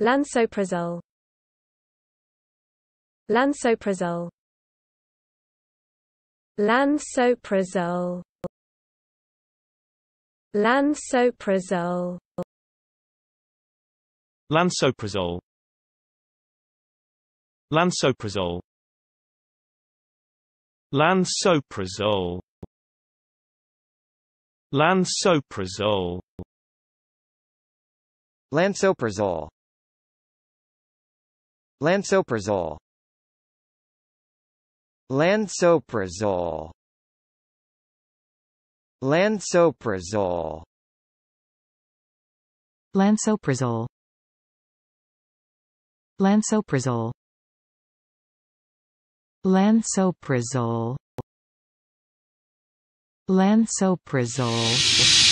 Lansoprazole Lansoprazole Lansoprazole Lansoprazole Lansoprazole Lansoprazole Lansoprazole Lansoprazole Lansoprazole Lansoprazole Lansoprazole Lansoprazole Lansoprazole Lansoprazole Lansoprazole Lansoprazole